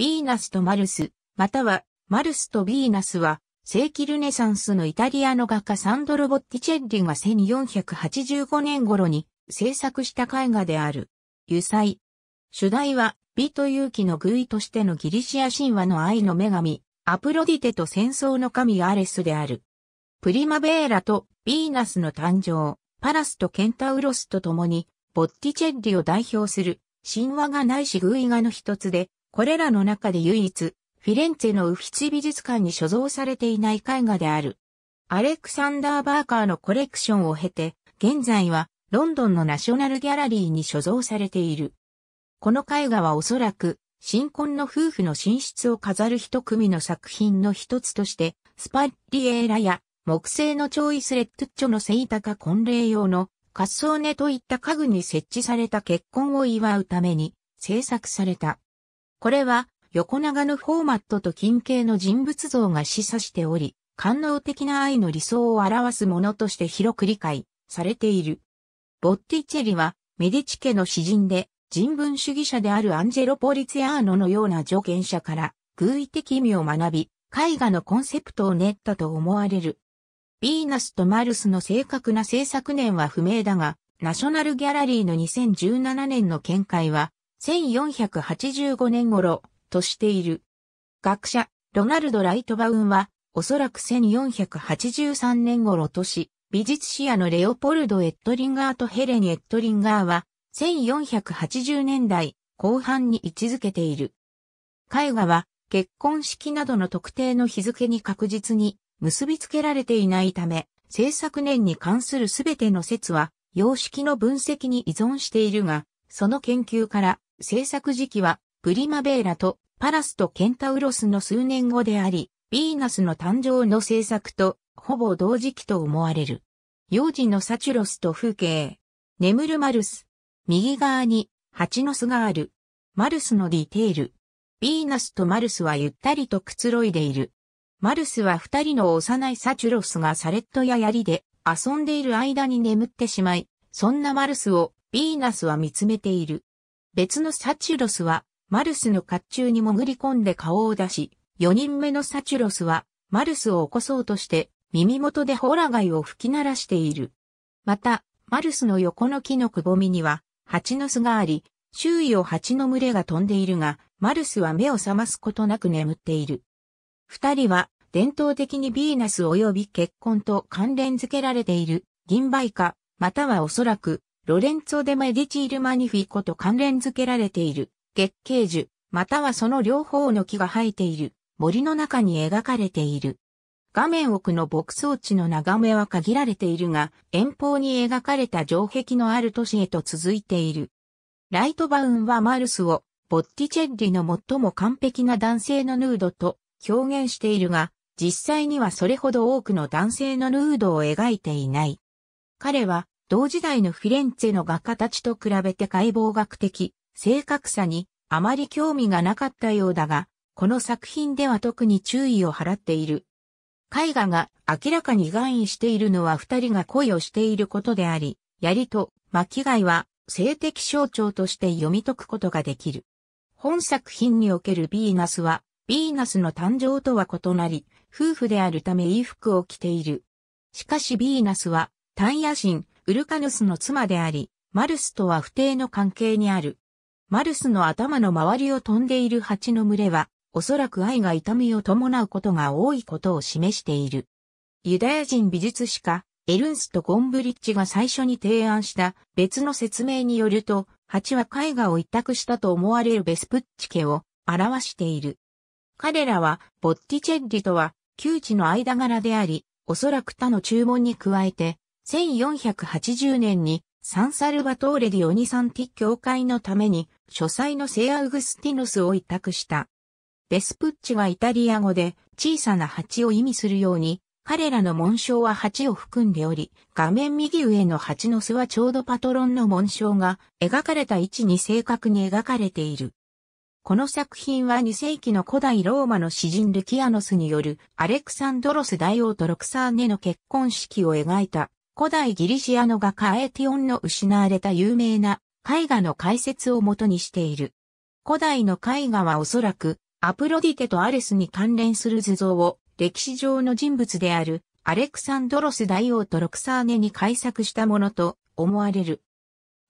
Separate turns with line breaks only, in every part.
ヴィーナスとマルス、またはマルスとヴィーナスは、世紀ルネサンスのイタリアの画家サンドロ・ボッティチェッリが1485年頃に制作した絵画である。油彩。主題は、美と勇気の偶意としてのギリシア神話の愛の女神、アプロディテと戦争の神アレスである。プリマベーラとヴィーナスの誕生、パラスとケンタウロスと共に、ボッティチェッリを代表する神話がないし偶意画の一つで、これらの中で唯一、フィレンツェのウフィチ美術館に所蔵されていない絵画である。アレクサンダー・バーカーのコレクションを経て、現在はロンドンのナショナルギャラリーに所蔵されている。この絵画はおそらく、新婚の夫婦の寝室を飾る一組の作品の一つとして、スパッリエーラや木製のチョイスレットッチョのセイタカ婚礼用の滑走ネといった家具に設置された結婚を祝うために制作された。これは横長のフォーマットと近景の人物像が示唆しており、官能的な愛の理想を表すものとして広く理解されている。ボッティチェリはメディチ家の詩人で人文主義者であるアンジェロ・ポリツィアーノのような助言者から偶意的意味を学び、絵画のコンセプトを練ったと思われる。ヴィーナスとマルスの正確な制作年は不明だが、ナショナルギャラリーの2017年の見解は、1485年頃としている。学者、ロナルド・ライトバウンは、おそらく1483年頃とし、美術史屋のレオポルド・エットリンガーとヘレン・エットリンガーは、1480年代後半に位置づけている。絵画は、結婚式などの特定の日付に確実に結びつけられていないため、制作年に関するすべての説は、様式の分析に依存しているが、その研究から、制作時期は、プリマベーラとパラスとケンタウロスの数年後であり、ヴィーナスの誕生の制作とほぼ同時期と思われる。幼児のサチュロスと風景。眠るマルス。右側に蜂の巣がある。マルスのディテール。ヴィーナスとマルスはゆったりとくつろいでいる。マルスは二人の幼いサチュロスがサレットや槍で遊んでいる間に眠ってしまい、そんなマルスをヴィーナスは見つめている。別のサチュロスは、マルスの甲冑に潜り込んで顔を出し、4人目のサチュロスは、マルスを起こそうとして、耳元でホラガイを吹き鳴らしている。また、マルスの横の木のくぼみには、蜂の巣があり、周囲を蜂の群れが飛んでいるが、マルスは目を覚ますことなく眠っている。二人は、伝統的にヴィーナス及び結婚と関連付けられている、銀梅花、またはおそらく、ロレンツォ・デ・メディチール・マニフィコと関連づけられている月桂樹、またはその両方の木が生えている森の中に描かれている。画面奥の牧草地の眺めは限られているが、遠方に描かれた城壁のある都市へと続いている。ライトバウンはマルスを、ボッティチェッリの最も完璧な男性のヌードと表現しているが、実際にはそれほど多くの男性のヌードを描いていない。彼は同時代のフィレンツェの画家たちと比べて解剖学的、正確さにあまり興味がなかったようだが、この作品では特に注意を払っている。絵画が明らかに願意しているのは二人が恋をしていることであり、槍と巻貝は性的象徴として読み解くことができる。本作品におけるヴィーナスは、ヴィーナスの誕生とは異なり、夫婦であるため衣服を着ている。しかしヴィーナスは、タイヤ人。ウルカヌスの妻であり、マルスとは不定の関係にある。マルスの頭の周りを飛んでいる蜂の群れは、おそらく愛が痛みを伴うことが多いことを示している。ユダヤ人美術史家、エルンスとゴンブリッジが最初に提案した別の説明によると、蜂は絵画を一択したと思われるベスプッチ家を表している。彼らは、ボッティチェッリとは、旧知の間柄であり、おそらく他の注文に加えて、1480年にサンサルバトーレ・ディオニサンティ教会のために書斎の聖アウグスティノスを委託した。ベスプッチはイタリア語で小さな蜂を意味するように、彼らの紋章は蜂を含んでおり、画面右上の蜂の巣はちょうどパトロンの紋章が描かれた位置に正確に描かれている。この作品は2世紀の古代ローマの詩人ルキアノスによるアレクサンドロス大王とロクサーネの結婚式を描いた古代ギリシアの画家エティオンの失われた有名な絵画の解説をもとにしている。古代の絵画はおそらくアプロディテとアレスに関連する図像を歴史上の人物であるアレクサンドロス大王とロクサーネに改作したものと思われる。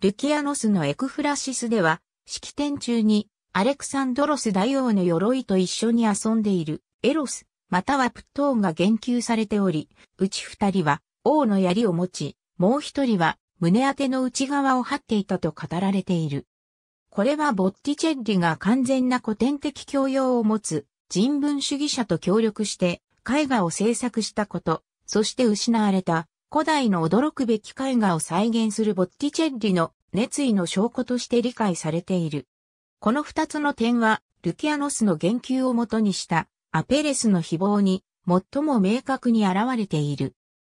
ルキアノスのエクフラシスでは式典中にアレクサンドロス大王の鎧と一緒に遊んでいるエロスまたはプットーンが言及されており、うち二人は王の槍を持ち、もう一人は胸当ての内側を張っていたと語られている。これはボッティチェッリが完全な古典的教養を持つ人文主義者と協力して絵画を制作したこと、そして失われた古代の驚くべき絵画を再現するボッティチェッリの熱意の証拠として理解されている。この二つの点は、ルキアノスの言及をもとにしたアペレスの誹謗に最も明確に現れている。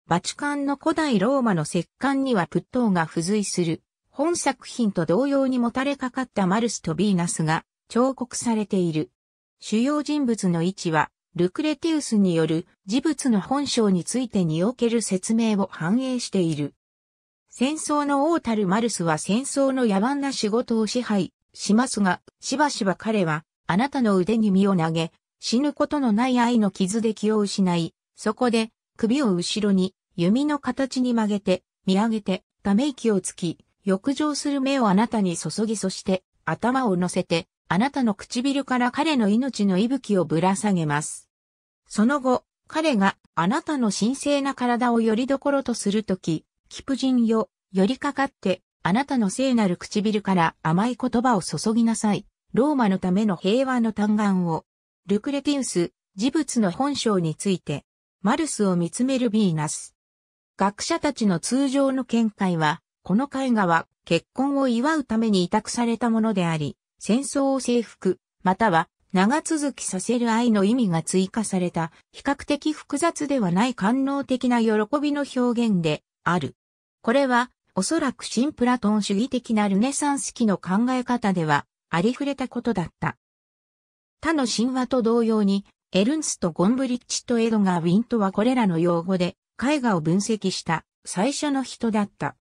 バチカンの古代ローマの石棺にはプットーが付随する、本作品と同様にもたれかかったマルスとヴィーナスが彫刻されている。主要人物の位置は、ルクレティウスによる事物の本性についてにおける説明を反映している。戦争の王たるマルスは戦争の野蛮な仕事を支配しますが、しばしば彼はあなたの腕に身を投げ、死ぬことのない愛の傷で気を失い、そこで首を後ろに弓の形に曲げて、見上げて、ため息をつき、浴場する目をあなたに注ぎそして、頭を乗せて、あなたの唇から彼の命の息吹をぶら下げます。その後、彼があなたの神聖な体をよりどころとするとき、キプジンよ、寄りかかって、あなたの聖なる唇から甘い言葉を注ぎなさい。ローマのための平和の嘆願を。ルクレティウス、事物の本性について、マルスを見つめるヴィーナス。学者たちの通常の見解は、この絵画は結婚を祝うために委託されたものであり、戦争を征服、または長続きさせる愛の意味が追加された、比較的複雑ではない官能的な喜びの表現である。これは、おそらく新プラトン主義的なルネサンス期の考え方では、ありふれたことだった。他の神話と同様に、エルンスト・ゴンブリッチとエドガー・ウィントはこれらの用語で絵画を分析した最初の人だった。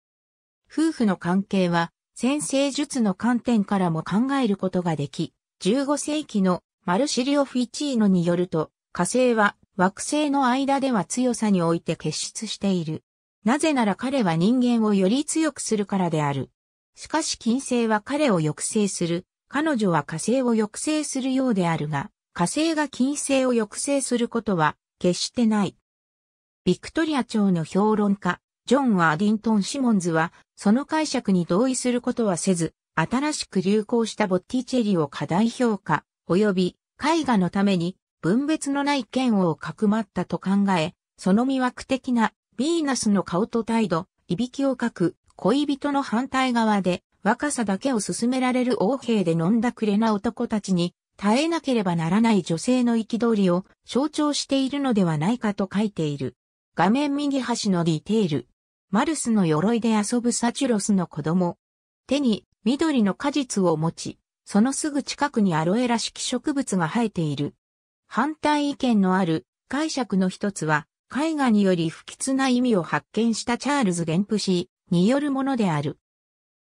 夫婦の関係は、先生術の観点からも考えることができ、15世紀のマルシリオ・フィチーノによると、火星は惑星の間では強さにおいて結出している。なぜなら彼は人間をより強くするからである。しかし金星は彼を抑制する。彼女は火星を抑制するようであるが、火星が金星を抑制することは決してない。ビクトリア朝の評論家、ジョン・ワーディントン・シモンズは、その解釈に同意することはせず、新しく流行したボッティチェリを過大評価、及び絵画のために分別のない剣をかくまったと考え、その魅惑的なヴィーナスの顔と態度、いびきをかく恋人の反対側で若さだけを勧められる王兵で飲んだくれな男たちに耐えなければならない女性の憤りを象徴しているのではないかと書いている。画面右端のディテール。マルスの鎧で遊ぶサチュロスの子供。手に緑の果実を持ち、そのすぐ近くにアロエらしき植物が生えている。反対意見のある解釈の一つは、絵画により不吉な意味を発見したチャールズ・デンプシーによるものである。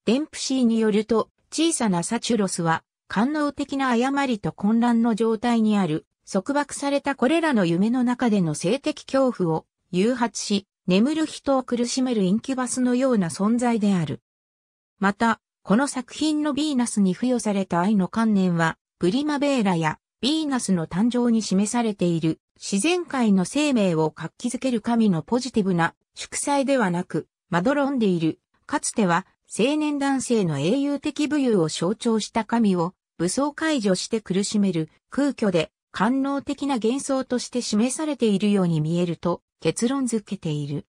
デンプシーによると、小さなサチュロスは、官能的な誤りと混乱の状態にある、束縛されたこれらの夢の中での性的恐怖を誘発し、眠る人を苦しめるインキュバスのような存在である。また、この作品のヴィーナスに付与された愛の観念は、プリマベーラやヴィーナスの誕生に示されている自然界の生命を活気づける神のポジティブな祝祭ではなく、まどろんでいる、かつては青年男性の英雄的武勇を象徴した神を武装解除して苦しめる空虚で官能的な幻想として示されているように見えると結論づけている。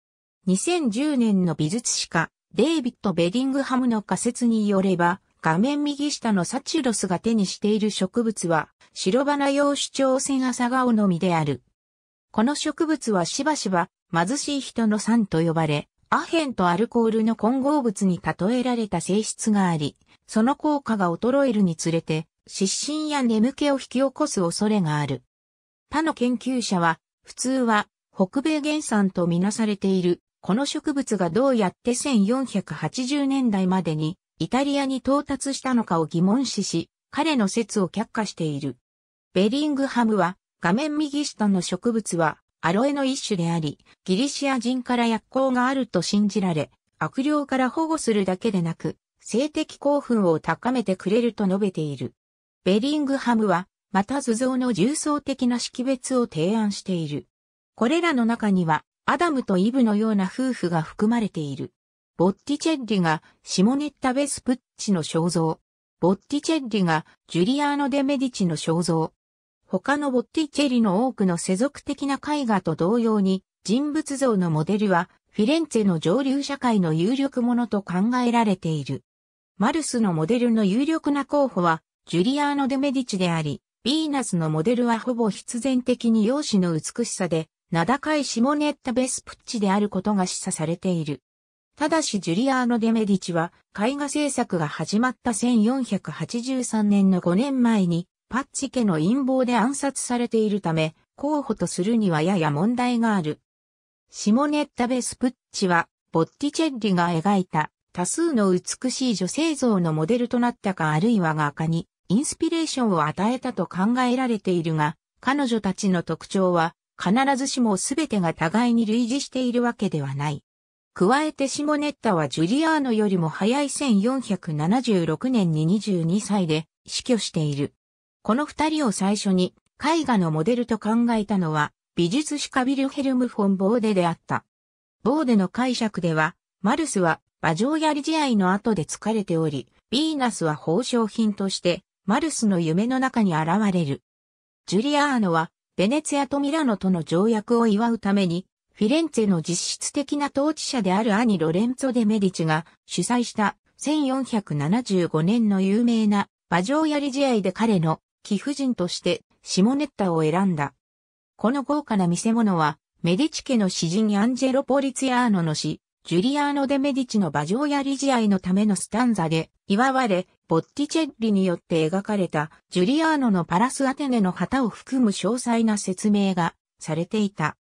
2010年の美術史家、デイビッド・ベディングハムの仮説によれば、画面右下のサチュロスが手にしている植物は、白花用主張セガサガオの実である。この植物はしばしば貧しい人の酸と呼ばれ、アヘンとアルコールの混合物に例えられた性質があり、その効果が衰えるにつれて、失神や眠気を引き起こす恐れがある。他の研究者は、普通は北米原産とみなされている、この植物がどうやって1480年代までにイタリアに到達したのかを疑問視し、彼の説を却下している。ベリングハムは、画面右下の植物は、アロエの一種であり、ギリシア人から薬効があると信じられ、悪霊から保護するだけでなく、性的興奮を高めてくれると述べている。ベリングハムは、また図像の重層的な識別を提案している。これらの中には、アダムとイブのような夫婦が含まれている。ボッティチェッリがシモネッタ・ベスプッチの肖像。ボッティチェッリがジュリアーノ・デ・メディチの肖像。他のボッティチェリの多くの世俗的な絵画と同様に人物像のモデルはフィレンツェの上流社会の有力ものと考えられている。マルスのモデルの有力な候補はジュリアーノ・デ・メディチであり、ヴィーナスのモデルはほぼ必然的に容姿の美しさで、名高いシモネッタ・ベスプッチであることが示唆されている。ただしジュリアーノ・デ・メディチは絵画制作が始まった1483年の5年前にパッチ家の陰謀で暗殺されているため候補とするにはやや問題がある。シモネッタ・ベスプッチはボッティチェッリが描いた多数の美しい女性像のモデルとなったかあるいは画家にインスピレーションを与えたと考えられているが、彼女たちの特徴は、必ずしも全てが互いに類似しているわけではない。加えてシモネッタはジュリアーノよりも早い1476年に22歳で死去している。この二人を最初に絵画のモデルと考えたのは美術史家ビルヘルム・フォン・ボーデであった。ボーデの解釈では、マルスは馬上やり試合の後で疲れており、ヴィーナスは報奨品としてマルスの夢の中に現れる。ジュリアーノは、ベネツィアとミラノとの条約を祝うために、フィレンツェの実質的な統治者である兄ロレンツォ・デ・メディチが主催した1475年の有名な馬上やり試合で彼の貴婦人としてシモネッタを選んだ。この豪華な見せ物は、メディチ家の詩人アンジェロ・ポリツィアーノの詩、ジュリアーノ・デ・メディチの馬上やり試合のためのスタンザで祝われ、ボッティチェッリによって描かれたジュリアーノのパラスアテネの旗を含む詳細な説明がされていた。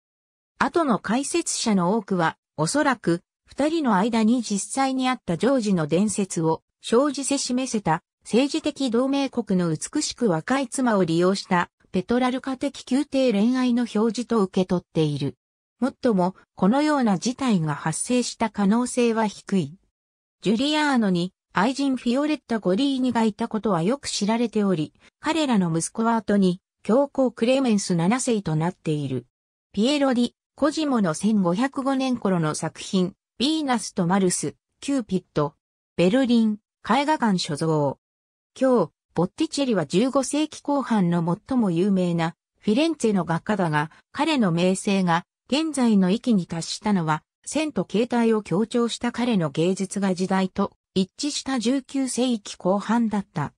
後の解説者の多くは、おそらく、二人の間に実際にあったジョージの伝説を生じせ示せた政治的同盟国の美しく若い妻を利用したペトラルカ的宮廷恋愛の表示と受け取っている。もっとも、このような事態が発生した可能性は低い。ジュリアーノに愛人フィオレッタ・ゴリーニがいたことはよく知られており、彼らの息子は後に、教皇クレメンス7世となっている。ピエロリ、コジモの1505年頃の作品、ヴィーナスとマルス、キューピット、ベルリン、絵画館所蔵。今日、ボッティチェリは15世紀後半の最も有名なフィレンツェの画家だが、彼の名声が現在の域に達したのは、線と形態を強調した彼の芸術が時代と一致した19世紀後半だった。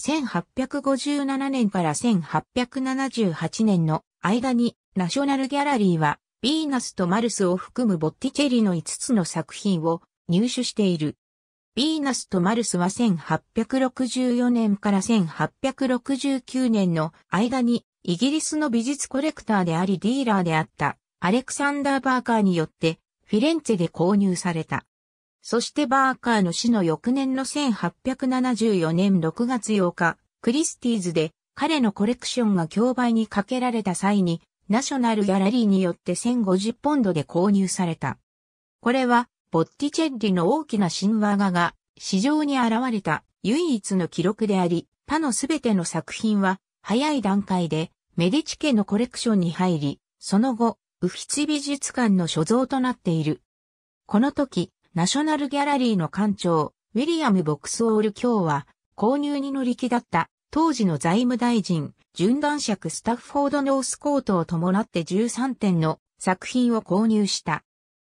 1857年から1878年の間にナショナルギャラリーはヴィーナスとマルスを含むボッティチェリの5つの作品を入手している。ヴィーナスとマルスは1864年から1869年の間にイギリスの美術コレクターでありディーラーであったアレクサンダー・バーカーによってフィレンツェで購入された。そしてバーカーの死の翌年の1874年6月8日、クリスティーズで彼のコレクションが競売にかけられた際に、ナショナルギャラリーによって1050ポンドで購入された。これは、ボッティチェッリの大きな神話画が、市場に現れた唯一の記録であり、他のすべての作品は、早い段階で、メディチ家のコレクションに入り、その後、ウフィツ美術館の所蔵となっている。この時、ナショナルギャラリーの館長、ウィリアム・ボクスオール卿は、購入に乗り気だった当時の財務大臣、準男尺スタッフォード・ノースコートを伴って13点の作品を購入した。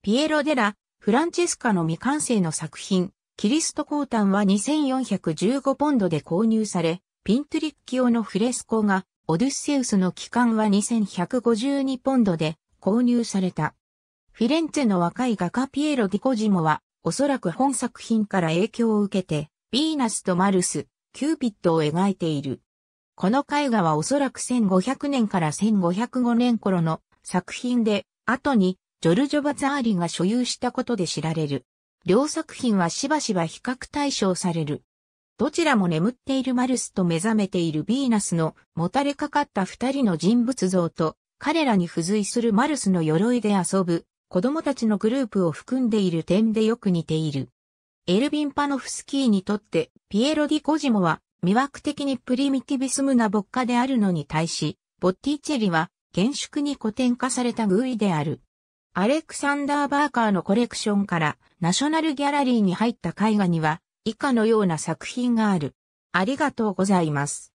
ピエロ・デラ・フランチェスカの未完成の作品、キリスト・コータンは2415ポンドで購入され、ピントリッキオのフレスコが、オデュッセウスの機関は2152ポンドで購入された。フィレンツェの若い画家ピエロ・ディコジモは、おそらく本作品から影響を受けて、ヴィーナスとマルス、キューピッドを描いている。この絵画はおそらく1500年から1505年頃の作品で、後にジョルジョ・バザーリが所有したことで知られる。両作品はしばしば比較対象される。どちらも眠っているマルスと目覚めているヴィーナスのもたれかかった二人の人物像と彼らに付随するマルスの鎧で遊ぶ子供たちのグループを含んでいる点でよく似ている。エルヴィン・パノフスキーにとってピエロ・ディ・コジモは魅惑的にプリミティビスムな牧歌であるのに対し、ボッティチェリは厳粛に古典化された偶意である。アレクサンダー・バーカーのコレクションからナショナルギャラリーに入った絵画には以下のような作品がある。ありがとうございます。